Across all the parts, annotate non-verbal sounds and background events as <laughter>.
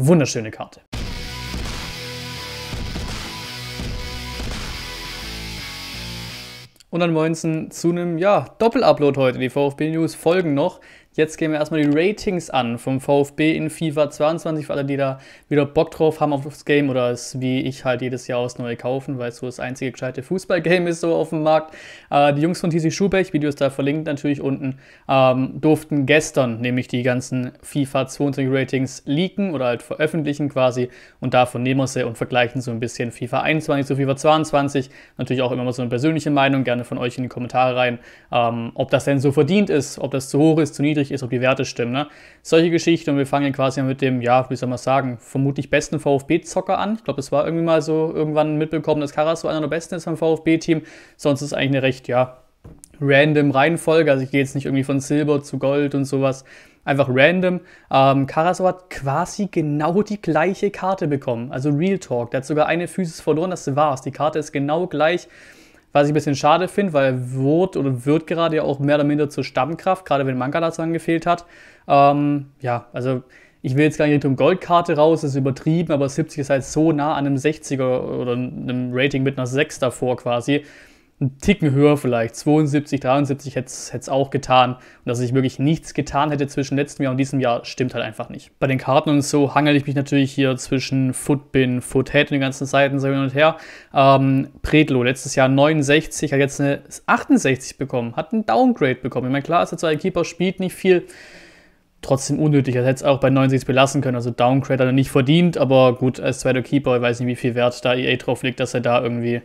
Wunderschöne Karte. Und dann moinsen zu einem ja, Doppel-Upload heute. Die VfB News folgen noch. Jetzt gehen wir erstmal die Ratings an vom VfB in FIFA 22. Für alle, die da wieder Bock drauf haben auf das Game oder es wie ich halt jedes Jahr aus neu kaufen, weil es so das einzige gescheite Fußballgame ist so auf dem Markt. Äh, die Jungs von TC Schubech, Videos da verlinkt natürlich unten, ähm, durften gestern nämlich die ganzen FIFA 22 Ratings leaken oder halt veröffentlichen quasi und davon nehmen wir sie und vergleichen so ein bisschen FIFA 21 zu FIFA 22. Natürlich auch immer mal so eine persönliche Meinung, gerne von euch in die Kommentare rein, ähm, ob das denn so verdient ist, ob das zu hoch ist, zu niedrig wichtig ist, ob die Werte stimmen. Ne? Solche Geschichten und wir fangen quasi mit dem, ja, wie soll man sagen, vermutlich besten VfB-Zocker an. Ich glaube, das war irgendwie mal so irgendwann mitbekommen, dass Karas so einer der besten ist vom VfB-Team. Sonst ist es eigentlich eine recht, ja, random Reihenfolge. Also ich gehe jetzt nicht irgendwie von Silber zu Gold und sowas. Einfach random. Ähm, Karasov hat quasi genau die gleiche Karte bekommen. Also Real Talk. Der hat sogar eine Physis verloren, das war's. Die Karte ist genau gleich. Was ich ein bisschen schade finde, weil er Wurt oder wird gerade ja auch mehr oder minder zur Stammkraft, gerade wenn Mankala dazu angefehlt hat. Ähm, ja, also ich will jetzt gar nicht Richtung Goldkarte raus, das ist übertrieben, aber 70 ist halt so nah an einem 60er oder einem Rating mit einer 6 davor quasi einen Ticken höher vielleicht, 72, 73 hätte es auch getan. Und dass ich wirklich nichts getan hätte zwischen letztem Jahr und diesem Jahr, stimmt halt einfach nicht. Bei den Karten und so hangel ich mich natürlich hier zwischen Footbin, Foothead und den ganzen Seiten so hin und her. Ähm, Predlo, letztes Jahr 69, hat jetzt eine 68 bekommen, hat einen Downgrade bekommen. Ich meine, klar, ist der zweite Keeper, spielt nicht viel trotzdem unnötig. Er hätte es auch bei 69 belassen können. Also Downgrade hat er nicht verdient, aber gut, als zweiter Keeper, ich weiß nicht, wie viel Wert da EA drauf liegt, dass er da irgendwie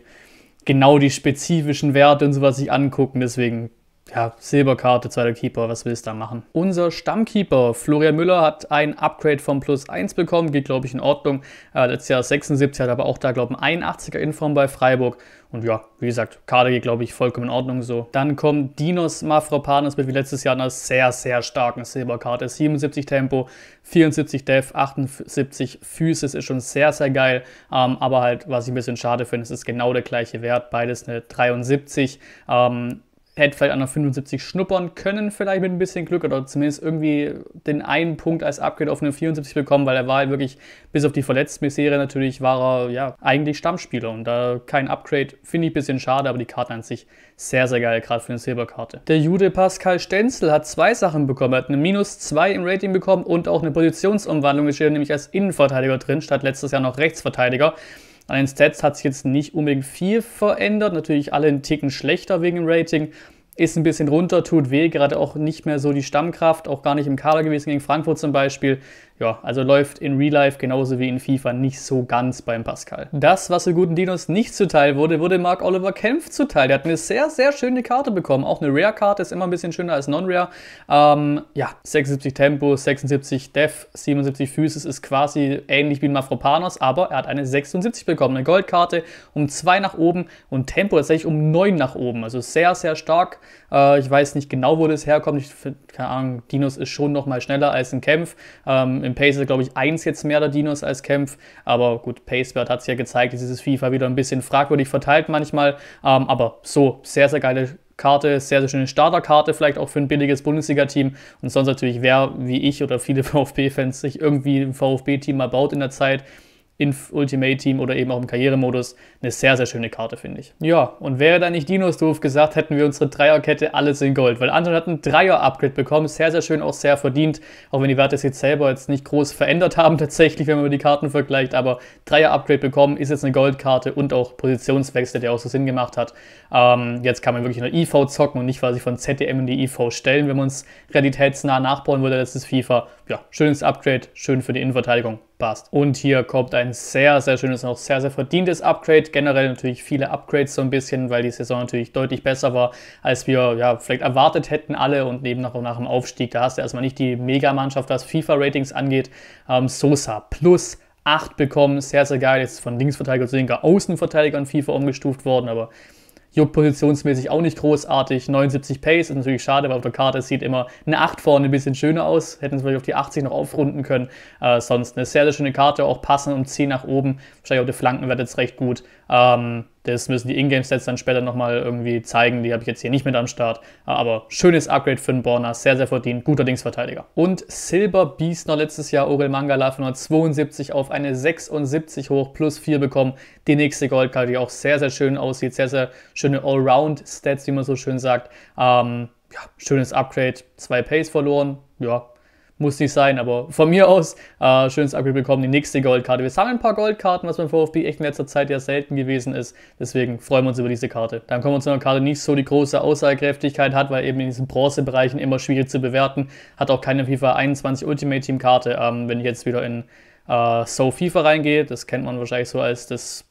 genau die spezifischen Werte und sowas sich angucken. Deswegen ja, Silberkarte, zweiter Keeper, was willst du da machen? Unser Stammkeeper Florian Müller hat ein Upgrade vom Plus 1 bekommen, geht glaube ich in Ordnung. Äh, letztes Jahr 76, hat aber auch da glaube ich ein 81er Inform bei Freiburg. Und ja, wie gesagt, Kader geht glaube ich vollkommen in Ordnung so. Dann kommt Dinos Mafropanos mit wie letztes Jahr einer sehr, sehr starken Silberkarte. 77 Tempo, 74 Def, 78 Physis ist schon sehr, sehr geil. Ähm, aber halt, was ich ein bisschen schade finde, ist, es genau der gleiche Wert. Beides eine 73. Ähm, hätte vielleicht an der 75 schnuppern können, vielleicht mit ein bisschen Glück oder zumindest irgendwie den einen Punkt als Upgrade auf eine 74 bekommen, weil er war halt wirklich, bis auf die Verletzten-Misere natürlich, war er ja eigentlich Stammspieler und da kein Upgrade finde ich ein bisschen schade, aber die Karte an sich sehr, sehr geil, gerade für eine Silberkarte. Der Jude Pascal Stenzel hat zwei Sachen bekommen, er hat eine Minus 2 im Rating bekommen und auch eine Positionsumwandlung, ist hier nämlich als Innenverteidiger drin, statt letztes Jahr noch Rechtsverteidiger. An den Stats hat sich jetzt nicht unbedingt viel verändert. Natürlich alle einen Ticken schlechter wegen dem Rating. Ist ein bisschen runter, tut weh, gerade auch nicht mehr so die Stammkraft, auch gar nicht im Kader gewesen gegen Frankfurt zum Beispiel. Ja, also läuft in Real Life genauso wie in FIFA nicht so ganz beim Pascal. Das, was den guten Dinos nicht zuteil wurde, wurde Mark Oliver Kempf zuteil. Der hat eine sehr, sehr schöne Karte bekommen. Auch eine Rare-Karte ist immer ein bisschen schöner als Non-Rare. Ähm, ja, 76 Tempo, 76 Def, 77 Füße ist quasi ähnlich wie ein Mafropanos, aber er hat eine 76 bekommen. Eine Goldkarte um 2 nach oben und Tempo tatsächlich um 9 nach oben. Also sehr, sehr stark. Äh, ich weiß nicht genau, wo das herkommt. Ich finde, keine Ahnung, Dinos ist schon noch mal schneller als ein Kämpf. Ähm, Im Pace ist, glaube ich, eins jetzt mehr der Dinos als Kämpf. Aber gut, Pacewert hat es ja gezeigt, dieses FIFA wieder ein bisschen fragwürdig verteilt manchmal. Ähm, aber so, sehr, sehr geile Karte, sehr, sehr schöne Starterkarte, vielleicht auch für ein billiges Bundesliga-Team. Und sonst natürlich, wer wie ich oder viele <laughs> VfB-Fans sich irgendwie ein VfB-Team mal baut in der Zeit, in Ultimate Team oder eben auch im Karrieremodus eine sehr, sehr schöne Karte, finde ich. Ja, und wäre da nicht Dinos doof gesagt, hätten wir unsere Dreierkette alles in Gold, weil Anton hat ein Dreier-Upgrade bekommen, sehr, sehr schön, auch sehr verdient, auch wenn die Werte sich selber jetzt nicht groß verändert haben <laughs> tatsächlich, wenn man die Karten vergleicht, aber Dreier-Upgrade bekommen, ist jetzt eine Goldkarte und auch Positionswechsel, der auch so Sinn gemacht hat. Ähm, jetzt kann man wirklich in der IV e zocken und nicht quasi von ZDM in die IV e stellen, wenn man es realitätsnah nachbauen würde, das ist FIFA. Ja, schönes Upgrade, schön für die Innenverteidigung, passt. Und hier kommt ein sehr, sehr schönes und auch sehr, sehr verdientes Upgrade. Generell natürlich viele Upgrades so ein bisschen, weil die Saison natürlich deutlich besser war, als wir ja vielleicht erwartet hätten alle und eben nach und nach dem Aufstieg. Da hast du erstmal nicht die Mega-Mannschaft, was FIFA-Ratings angeht. Ähm, Sosa plus 8 bekommen, sehr, sehr geil. Jetzt von Linksverteidiger zu linker Außenverteidiger in FIFA umgestuft worden, aber juckt positionsmäßig auch nicht großartig. 79 Pace ist natürlich schade, weil auf der Karte sieht immer eine 8 vorne ein bisschen schöner aus. Hätten sie vielleicht auf die 80 noch aufrunden können. Äh, sonst eine sehr, sehr schöne Karte, auch passend um 10 nach oben. Wahrscheinlich auch der Flankenwert jetzt recht gut. Ähm, das müssen die Ingame-Sets dann später nochmal irgendwie zeigen. Die habe ich jetzt hier nicht mit am Start. Aber schönes Upgrade für den Borna. Sehr, sehr verdient. Guter Dingsverteidiger. Und Silber Beast noch letztes Jahr Orel Mangala von 72 auf eine 76 hoch plus 4 bekommen. Die nächste Goldkarte, die auch sehr, sehr schön aussieht. Sehr, sehr schöne Allround-Stats, wie man so schön sagt. Ähm, ja, schönes Upgrade. Zwei Pace verloren. Ja, muss nicht sein, aber von mir aus, äh, schönes Upgrade bekommen, die nächste Goldkarte. Wir sammeln ein paar Goldkarten, was beim VfB echt in letzter Zeit ja selten gewesen ist. Deswegen freuen wir uns über diese Karte. Dann kommen wir zu einer Karte, die nicht so die große Aussagekräftigkeit hat, weil eben in diesen Bronzebereichen immer schwierig zu bewerten. Hat auch keine FIFA 21 Ultimate Team Karte. Ähm, wenn ich jetzt wieder in äh, So FIFA reingehe, das kennt man wahrscheinlich so als das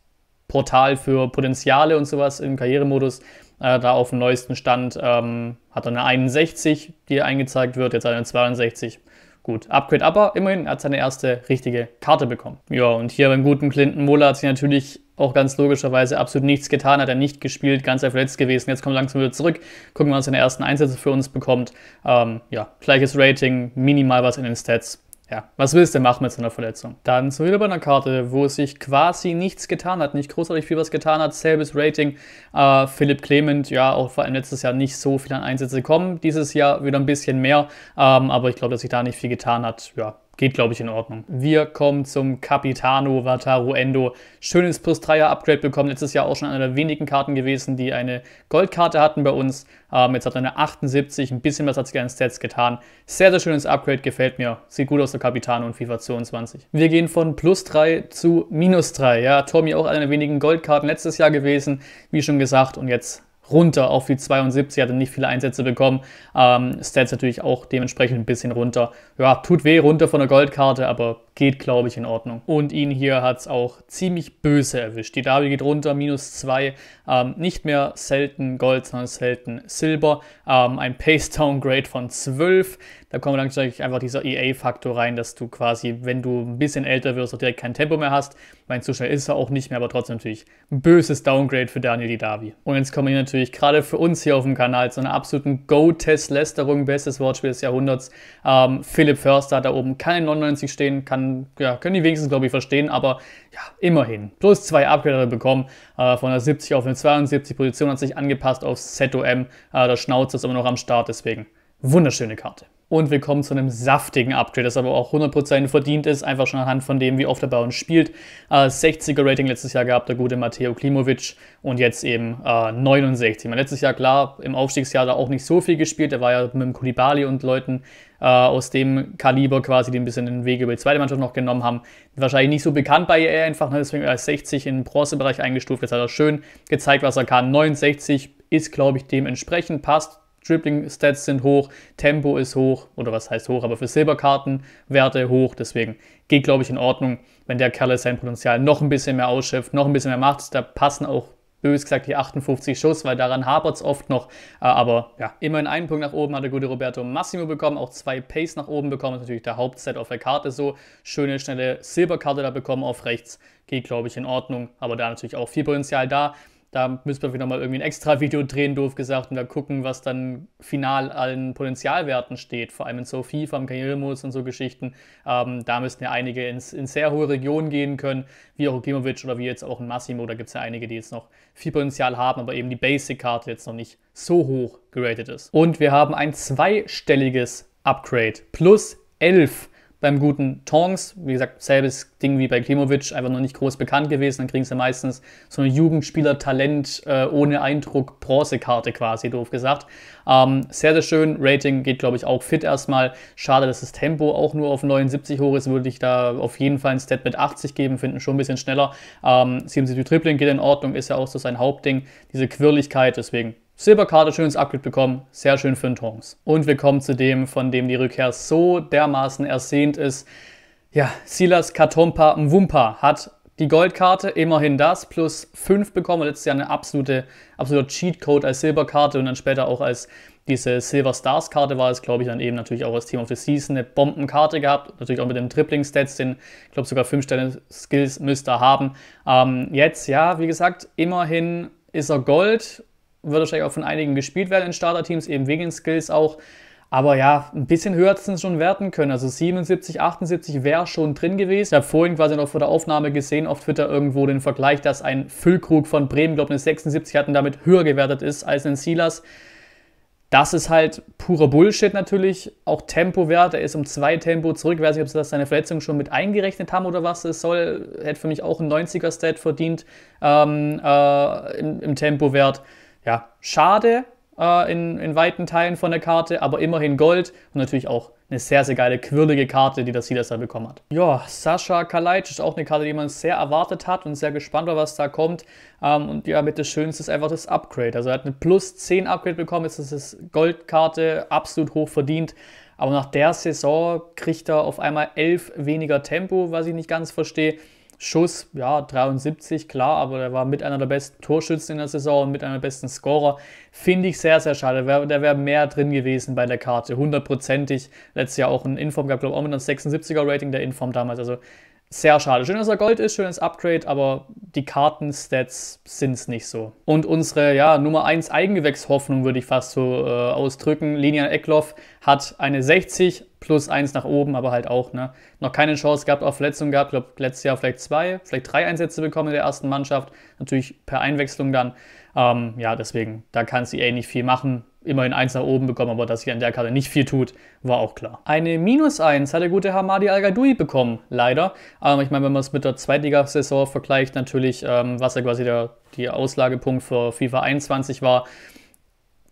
Portal für Potenziale und sowas im Karrieremodus. Äh, da auf dem neuesten Stand ähm, hat er eine 61, die eingezeigt wird, jetzt eine 62. Gut, Upgrade aber, immerhin, hat seine erste richtige Karte bekommen. Ja, und hier beim guten Clinton Mola hat sich natürlich auch ganz logischerweise absolut nichts getan, hat er nicht gespielt, ganz verletzt gewesen. Jetzt kommt er langsam wieder zurück, gucken wir, was er in den ersten Einsätze für uns bekommt. Ähm, ja, gleiches Rating, minimal was in den Stats. Ja, was willst du denn machen mit so einer Verletzung? Dann sind wir wieder bei einer Karte, wo sich quasi nichts getan hat, nicht großartig viel was getan hat, selbes Rating. Äh, Philipp Clement, ja, auch vor allem letztes Jahr nicht so viel an Einsätze gekommen, dieses Jahr wieder ein bisschen mehr, ähm, aber ich glaube, dass sich da nicht viel getan hat. Ja, Geht, glaube ich, in Ordnung. Wir kommen zum Capitano Wataru Endo. Schönes Plus 3er Upgrade bekommen. Letztes Jahr auch schon einer der wenigen Karten gewesen, die eine Goldkarte hatten bei uns. Ähm, jetzt hat er eine 78. Ein bisschen was hat sich an Stats getan. Sehr, sehr schönes Upgrade. Gefällt mir. Sieht gut aus, der Capitano und FIFA 22. Wir gehen von Plus 3 zu Minus 3. Ja, Tommy auch einer der wenigen Goldkarten letztes Jahr gewesen. Wie schon gesagt. Und jetzt runter auf die 72, hat hatte nicht viele Einsätze bekommen. Ähm, Stats natürlich auch dementsprechend ein bisschen runter. Ja, tut weh, runter von der Goldkarte, aber geht, glaube ich, in Ordnung. Und ihn hier hat es auch ziemlich böse erwischt. Die Derby geht runter, minus 2. Ähm, nicht mehr selten Gold, sondern selten Silber. Ähm, ein Pace-Downgrade von 12. Da kommt dann natürlich einfach dieser EA-Faktor rein, dass du quasi, wenn du ein bisschen älter wirst, auch direkt kein Tempo mehr hast. Mein zu schnell ist er auch nicht mehr, aber trotzdem natürlich ein böses Downgrade für Daniel Didavi. Und jetzt kommen wir natürlich gerade für uns hier auf dem Kanal zu einer absoluten Go-Test-Lästerung, bestes Wortspiel des Jahrhunderts. Ähm, Philipp Förster hat da oben keine 99 stehen, kann ähm, ja, können die wenigstens, glaube ich, verstehen, aber ja, immerhin. Plus zwei Upgrade bekommen, äh, von der 70 auf eine 72 Position hat sich angepasst auf ZOM. Äh, der Schnauze ist immer noch am Start, deswegen wunderschöne Karte und willkommen zu einem saftigen Upgrade, das aber auch 100% verdient ist, einfach schon anhand von dem, wie oft er bei uns spielt. Äh, 60er Rating letztes Jahr gehabt, der gute Matteo Klimovic und jetzt eben äh, 69. Mein letztes Jahr, klar, im Aufstiegsjahr da auch nicht so viel gespielt, er war ja mit dem Kulibali und Leuten äh, aus dem Kaliber quasi, die ein bisschen den Weg über die zweite Mannschaft noch genommen haben. Wahrscheinlich nicht so bekannt bei ihr e einfach, ne? deswegen als 60 in den Bronzebereich eingestuft, jetzt hat er schön gezeigt, was er kann. 69 ist, glaube ich, dementsprechend, passt Dribbling-Stats sind hoch, Tempo ist hoch, oder was heißt hoch, aber für Silberkarten Werte hoch. Deswegen geht, glaube ich, in Ordnung, wenn der Kerl sein Potenzial noch ein bisschen mehr ausschöpft, noch ein bisschen mehr macht. Da passen auch bös gesagt die 58 Schuss, weil daran hapert es oft noch. Äh, aber ja, immerhin einen Punkt nach oben hat der gute Roberto Massimo bekommen, auch zwei Pace nach oben bekommen. ist natürlich der Hauptset auf der Karte so. Schöne, schnelle Silberkarte da bekommen auf rechts. Geht, glaube ich, in Ordnung. Aber da natürlich auch viel Potenzial da. Da müssen wir wieder mal irgendwie ein extra Video drehen, doof gesagt, und da gucken, was dann final an Potenzialwerten steht. Vor allem in so FIFA, im Karrieremodus und so Geschichten. Ähm, da müssten ja einige ins, in sehr hohe Regionen gehen können, wie auch Gimovic oder wie jetzt auch ein Massimo. Da gibt es ja einige, die jetzt noch viel Potenzial haben, aber eben die Basic-Karte jetzt noch nicht so hoch geratet ist. Und wir haben ein zweistelliges Upgrade plus 11 beim guten Tongs. Wie gesagt, selbes Ding wie bei Klimovic, einfach noch nicht groß bekannt gewesen. Dann kriegen sie meistens so eine Jugendspieler-Talent äh, ohne Eindruck Bronzekarte quasi, doof gesagt. Ähm, sehr, sehr schön. Rating geht, glaube ich, auch fit erstmal. Schade, dass das Tempo auch nur auf 79 hoch ist. Würde ich da auf jeden Fall ein Stat mit 80 geben, finden schon ein bisschen schneller. Ähm, 77 Tripling geht in Ordnung, ist ja auch so sein Hauptding. Diese Quirligkeit, deswegen Silberkarte, schönes Upgrade bekommen, sehr schön für den Trance. Und wir kommen zu dem, von dem die Rückkehr so dermaßen ersehnt ist. Ja, Silas Katompa Mwumpa hat die Goldkarte, immerhin das, plus 5 bekommen. Letztes Jahr eine absolute, absoluter Cheatcode als Silberkarte und dann später auch als diese Silver Stars Karte war es, glaube ich, dann eben natürlich auch als Team of the Season eine Bombenkarte gehabt. Natürlich auch mit den Tripling Stats, den ich glaube sogar 5 Sterne Skills müsste er haben. Ähm, jetzt, ja, wie gesagt, immerhin ist er Gold wird wahrscheinlich auch von einigen gespielt werden in Starterteams, eben wegen Skills auch. Aber ja, ein bisschen höher hätten es schon werten können. Also 77, 78 wäre schon drin gewesen. Ich habe vorhin quasi noch vor der Aufnahme gesehen auf Twitter irgendwo den Vergleich, dass ein Füllkrug von Bremen, glaube ich, eine 76 hatten, damit höher gewertet ist als ein Silas. Das ist halt purer Bullshit natürlich. Auch Tempowert, er ist um zwei Tempo zurück. Ich weiß nicht, ob sie das seine Verletzung schon mit eingerechnet haben oder was es soll. Hätte für mich auch ein 90er-Stat verdient ähm, äh, im, im Tempowert ja, schade äh, in, in weiten Teilen von der Karte, aber immerhin Gold und natürlich auch eine sehr, sehr geile, quirlige Karte, die das Silas da bekommen hat. Ja, Sascha Kalajdzic ist auch eine Karte, die man sehr erwartet hat und sehr gespannt war, was da kommt. Ähm, und ja, mit das Schönste ist einfach das Upgrade. Also er hat eine plus 10 Upgrade bekommen, jetzt ist das Goldkarte, absolut hoch verdient. Aber nach der Saison kriegt er auf einmal 11 weniger Tempo, was ich nicht ganz verstehe. Schuss, ja, 73, klar, aber der war mit einer der besten Torschützen in der Saison und mit einer der besten Scorer. Finde ich sehr, sehr schade. Der wäre wär mehr drin gewesen bei der Karte, hundertprozentig. Letztes Jahr auch ein Inform gab, glaube ich, auch mit einem 76er-Rating der Inform damals. Also sehr schade. Schön, dass er Gold ist, schönes Upgrade, aber die Kartenstats sind es nicht so. Und unsere ja, Nummer 1 Eigengewächshoffnung würde ich fast so äh, ausdrücken. Linian Eckloff hat eine 60 plus 1 nach oben, aber halt auch ne? noch keine Chance gehabt, auf Verletzungen gehabt. Ich glaube, letztes Jahr vielleicht zwei, vielleicht drei Einsätze bekommen in der ersten Mannschaft. Natürlich per Einwechslung dann. Ähm, ja, deswegen, da kann sie eh nicht viel machen immerhin 1 nach oben bekommen, aber dass sich an der Karte nicht viel tut, war auch klar. Eine Minus 1 hat der gute Hamadi Al-Gadoui bekommen, leider. Aber ich meine, wenn man es mit der Zweitliga-Saison vergleicht, natürlich, ähm, was ja quasi der die Auslagepunkt für FIFA 21 war,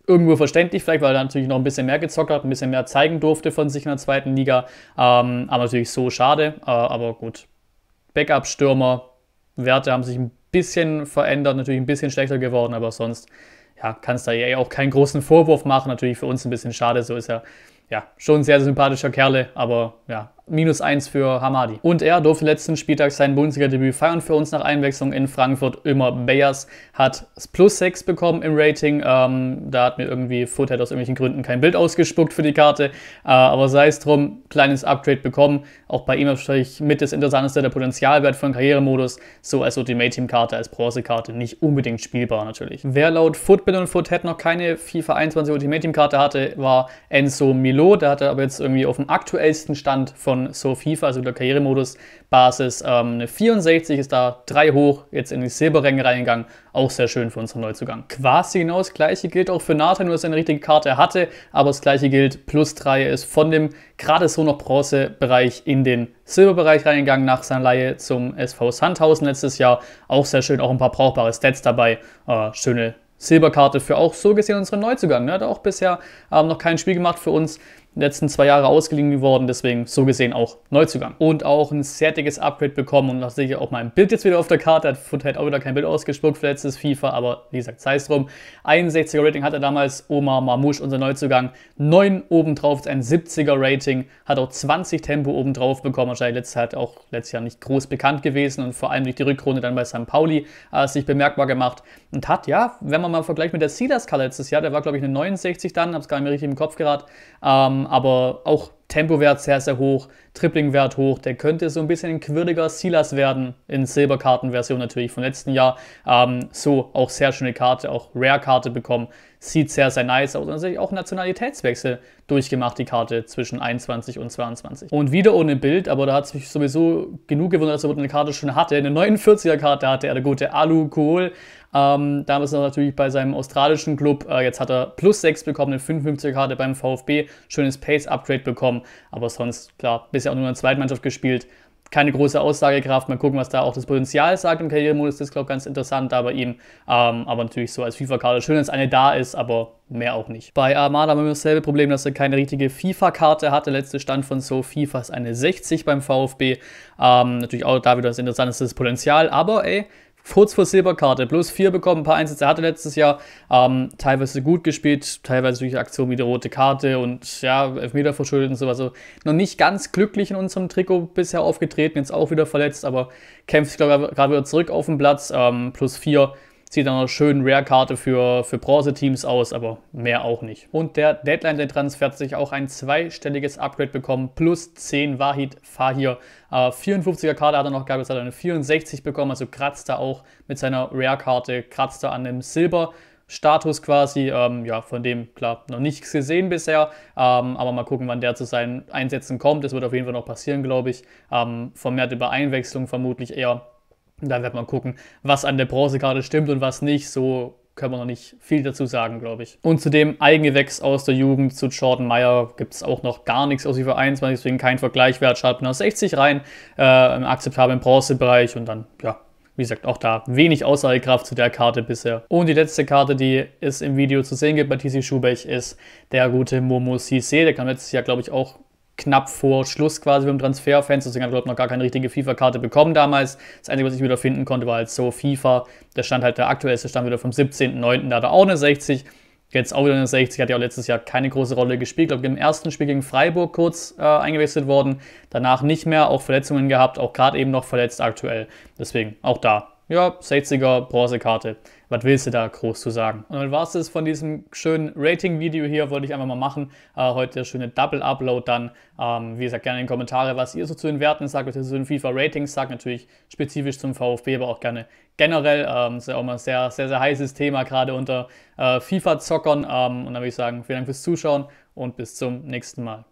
irgendwo verständlich, vielleicht weil er natürlich noch ein bisschen mehr gezockt hat, ein bisschen mehr zeigen durfte von sich in der zweiten Liga. Ähm, aber natürlich so schade, äh, aber gut. Backup-Stürmer, Werte haben sich ein bisschen verändert, natürlich ein bisschen schlechter geworden, aber sonst ja, kannst da ja auch keinen großen Vorwurf machen. Natürlich für uns ein bisschen schade, so ist er ja schon ein sehr sympathischer Kerle, aber ja, Minus 1 für Hamadi. Und er durfte letzten Spieltag sein Bundesliga-Debüt feiern für uns nach Einwechslung in Frankfurt. Immer Bayers hat plus 6 bekommen im Rating. Ähm, da hat mir irgendwie Foothead aus irgendwelchen Gründen kein Bild ausgespuckt für die Karte. Äh, aber sei es drum, kleines Upgrade bekommen. Auch bei ihm natürlich mit das Interessanteste der Potenzialwert von Karrieremodus. So als Ultimate-Team-Karte, als Bronze-Karte nicht unbedingt spielbar natürlich. Wer laut Footbill und Foothead noch keine FIFA 21 Ultimate-Team-Karte hatte, war Enzo Milo. Der hatte aber jetzt irgendwie auf dem aktuellsten Stand von von FIFA, also der Karrieremodus-Basis. Ähm, eine 64 ist da, 3 hoch, jetzt in die Silberränge reingegangen. Auch sehr schön für unseren Neuzugang. Quasi genau das gleiche gilt auch für Nathan, nur dass er eine richtige Karte hatte, aber das gleiche gilt. Plus 3 ist von dem gerade so noch Bronze-Bereich in den Silberbereich reingegangen nach seiner Leihe zum SV Sandhausen letztes Jahr. Auch sehr schön, auch ein paar brauchbare Stats dabei. Äh, schöne Silberkarte für auch so gesehen unseren Neuzugang. Ne? Hat auch bisher ähm, noch kein Spiel gemacht für uns letzten zwei Jahre ausgeliehen geworden, deswegen so gesehen auch Neuzugang. Und auch ein sehr dickes Upgrade bekommen und sehe ich auch mal ein Bild jetzt wieder auf der Karte hat. Foot hat auch wieder kein Bild ausgespuckt für letztes FIFA, aber wie gesagt, sei es drum. 61er Rating hatte damals Omar Marmouche, unser Neuzugang. 9 obendrauf ein 70er Rating, hat auch 20 Tempo obendrauf bekommen. Wahrscheinlich letztes, Jahr, auch letztes Jahr nicht groß bekannt gewesen und vor allem durch die Rückrunde dann bei St. Pauli äh, sich bemerkbar gemacht. Und hat ja, wenn man mal vergleicht mit der Silas-Kala letztes Jahr, der war glaube ich eine 69 dann, habe es gar nicht mehr richtig im Kopf gerade, ähm, ähm, aber auch Tempowert sehr, sehr hoch, Triplingwert hoch. Der könnte so ein bisschen ein quirliger Silas werden in Silberkartenversion natürlich vom letzten Jahr. Ähm, so auch sehr schöne Karte, auch Rare-Karte bekommen. Sieht sehr, sehr nice aus. Und natürlich auch Nationalitätswechsel durchgemacht, die Karte zwischen 21 und 22. Und wieder ohne Bild, aber da hat es mich sowieso genug gewundert, dass er eine Karte schon hatte. Eine 49er-Karte hatte er, der gute Alu Kohl. Ähm, damals noch natürlich bei seinem australischen Club. Äh, jetzt hat er plus 6 bekommen, eine 55-Karte beim VfB. Schönes Pace-Upgrade bekommen. Aber sonst, klar, bisher auch nur in der zweiten Mannschaft gespielt. Keine große Aussagekraft. Mal gucken, was da auch das Potenzial sagt im Karrieremodus. Das ist, glaube ich, ganz interessant da bei ihm. Ähm, aber natürlich so als FIFA-Karte. Schön, dass eine da ist, aber mehr auch nicht. Bei Armada haben wir dasselbe Problem, dass er keine richtige FIFA-Karte hat. Der letzte Stand von so FIFA ist eine 60 beim VfB. Ähm, natürlich auch da wieder das interessanteste Potenzial, aber ey, kurz vor Silberkarte, plus vier bekommen, ein paar Einsätze hatte letztes Jahr, ähm, teilweise gut gespielt, teilweise durch Aktionen wie die rote Karte und ja, Elfmeter verschuldet und sowas. Also noch nicht ganz glücklich in unserem Trikot bisher aufgetreten, jetzt auch wieder verletzt, aber kämpft, glaube ich, gerade wieder zurück auf den Platz, ähm, plus vier Sieht dann eine schöne Rare-Karte für, für Bronze-Teams aus, aber mehr auch nicht. Und der Deadline Day Transfer hat sich auch ein zweistelliges Upgrade bekommen, plus 10 Wahid Fahir. Äh, 54er Karte hat er noch gehabt, jetzt hat er eine 64 bekommen, also kratzt er auch mit seiner Rare-Karte, kratzt er an dem Silber. Status quasi, ähm, ja, von dem, klar, noch nichts gesehen bisher, ähm, aber mal gucken, wann der zu seinen Einsätzen kommt. Das wird auf jeden Fall noch passieren, glaube ich. Ähm, über Einwechslung vermutlich eher und dann wird man gucken, was an der Bronzekarte stimmt und was nicht. So können wir noch nicht viel dazu sagen, glaube ich. Und zu dem Eigengewächs aus der Jugend zu Jordan Meyer gibt es auch noch gar nichts aus über 21, deswegen kein Vergleichwert. Schaut nach 60 rein, äh, im akzeptablen Bronzebereich und dann, ja, wie gesagt, auch da wenig Aussagekraft zu der Karte bisher. Und die letzte Karte, die es im Video zu sehen gibt bei TC Schubech, ist der gute Momo Cisse. Der kam letztes Jahr, glaube ich, auch knapp vor Schluss quasi beim Transferfenster. Deswegen habe ich, glaube noch gar keine richtige FIFA-Karte bekommen damals. Das Einzige, was ich wieder finden konnte, war halt so FIFA. Der stand halt, der aktuellste stand wieder vom 17.09. Da hat er auch eine 60. Jetzt auch wieder eine 60. Hat ja auch letztes Jahr keine große Rolle gespielt. Ich glaube, im ersten Spiel gegen Freiburg kurz äh, eingewechselt worden. Danach nicht mehr. Auch Verletzungen gehabt. Auch gerade eben noch verletzt aktuell. Deswegen auch da ja, 60er Bronzekarte. Was willst du da groß zu sagen? Und dann war es das von diesem schönen Rating-Video hier. Wollte ich einfach mal machen. Äh, heute der schöne Double-Upload dann. Ähm, wie gesagt, gerne in die Kommentare, was ihr so zu den Werten sagt, was ihr zu den FIFA-Ratings sagt. Natürlich spezifisch zum VfB, aber auch gerne generell. Ähm, ist ja auch mal ein sehr, sehr, sehr heißes Thema, gerade unter äh, FIFA-Zockern. Ähm, und dann würde ich sagen, vielen Dank fürs Zuschauen und bis zum nächsten Mal.